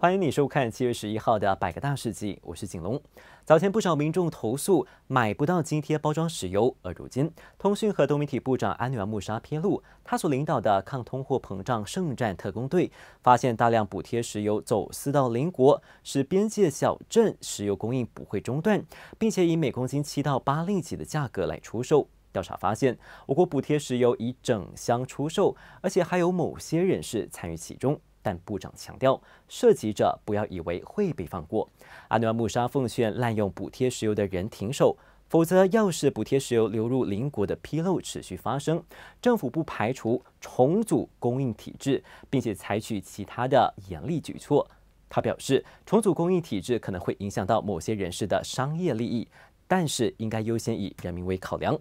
欢迎你收看七月十一号的《百个大事记》，我是景龙。早前不少民众投诉买不到津贴包装石油，而如今，通讯和多媒体部长安努尔穆沙披露，他所领导的抗通货膨胀圣战特工队发现大量补贴石油走私到邻国，使边界小镇石油供应不会中断，并且以每公斤七到八令吉的价格来出售。调查发现，我国补贴石油以整箱出售，而且还有某些人士参与其中。但部长强调，涉及者不要以为会被放过。阿努尔穆沙奉劝滥用补贴石油的人停手，否则要是补贴石油流入邻国的纰漏持续发生，政府不排除重组供应体制，并且采取其他的严厉举措。他表示，重组供应体制可能会影响到某些人士的商业利益，但是应该优先以人民为考量。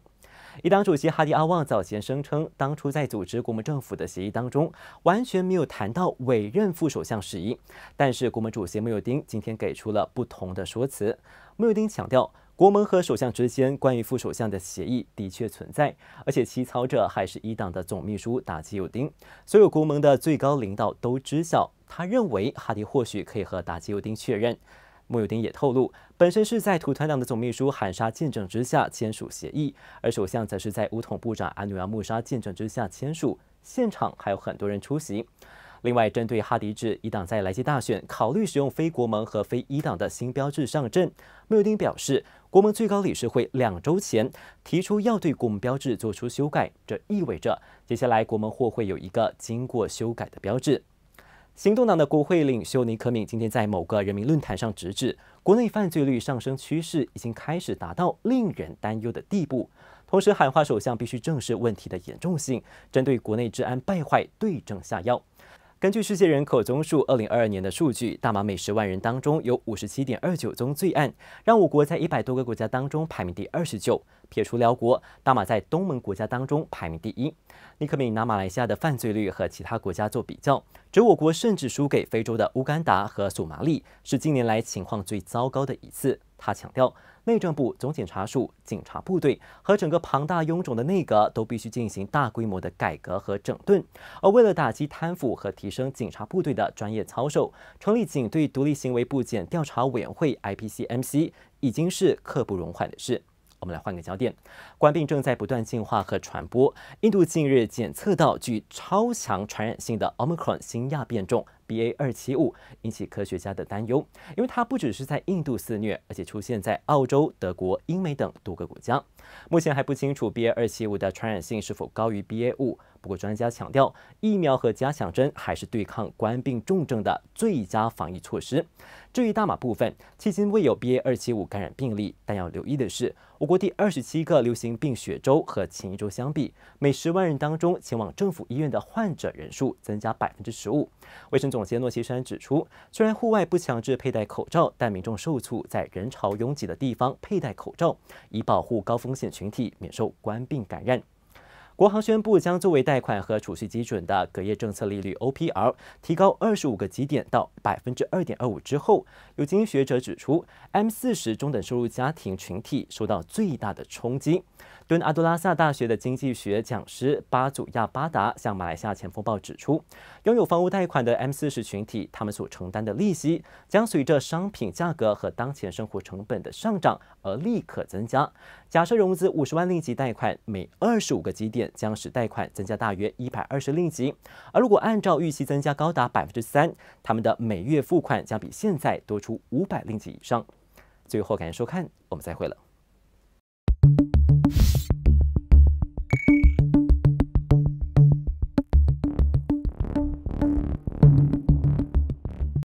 伊党主席哈迪阿旺早前声称，当初在组织国盟政府的协议当中，完全没有谈到委任副首相事宜。但是，国盟主席穆尤丁今天给出了不同的说辞。穆尤丁强调，国盟和首相之间关于副首相的协议的确存在，而且起草者还是一党的总秘书达吉尤丁。所有国盟的最高领导都知晓。他认为，哈迪或许可以和达吉尤丁确认。穆尤丁也透露，本身是在土团党的总秘书喊沙见证之下签署协议，而首相则是在武统部长安努扬穆沙见证之下签署。现场还有很多人出席。另外，针对哈迪制一党在来届大选考虑使用非国盟和非一党的新标志上阵，穆尤丁表示，国盟最高理事会两周前提出要对国盟标志做出修改，这意味着接下来国盟或会有一个经过修改的标志。行动党的国会领袖尼克敏今天在某个人民论坛上直指，国内犯罪率上升趋势已经开始达到令人担忧的地步，同时喊话首相必须正视问题的严重性，针对国内治安败坏对症下药。根据世界人口总数，二零二二年的数据，大马每十万人当中有五十七点二九宗罪案，让我国在一百多个国家当中排名第二十九。撇除辽国，大马在东盟国家当中排名第一。尼克敏拿马来西亚的犯罪率和其他国家做比较，有我国甚至输给非洲的乌干达和索马里，是近年来情况最糟糕的一次。他强调，内政部、总检察署、警察部队和整个庞大臃肿的内阁都必须进行大规模的改革和整顿。而为了打击贪腐和提升警察部队的专业操守，成立警队独立行为部检调查委员会 （IPCMC） 已经是刻不容缓的事。我们来换个焦点，官病正在不断进化和传播。印度近日检测到具超强传染性的奥 r 克 n 新亚变种。B A 二七五引起科学家的担忧，因为它不只是在印度肆虐，而且出现在澳洲、德国、英美等多个国家。目前还不清楚 B A 二七五的传染性是否高于 B A 五，不过专家强调，疫苗和加强针还是对抗冠病重症的最佳防疫措施。至于大马部分，迄今未有 B A 二七五感染病例，但要留意的是，我国第二十七个流行病学周和前一周相比，每十万人当中前往政府医院的患者人数增加百分之十五。卫生总。总监诺西山指出，虽然户外不强制佩戴口罩，但民众受促在人潮拥挤的地方佩戴口罩，以保护高风险群体免受冠病感染。国航宣布将作为贷款和储蓄基准的隔夜政策利率 o p r 提高二十五个基点到百分之二点二五之后，有经济学者指出，M 四十中等收入家庭群体受到最大的冲击。敦阿杜拉萨大学的经济学讲师巴祖亚巴达向《马来西亚前锋报》指出，拥有房屋贷款的 M 四十群体，他们所承担的利息将随着商品价格和当前生活成本的上涨而立刻增加。假设融资五十万令吉贷款，每二十五个基点将使贷款增加大约一百二十令吉，而如果按照预期增加高达百分之三，他们的每月付款将比现在多出五百令吉以上。最后，感谢收看，我们再会了。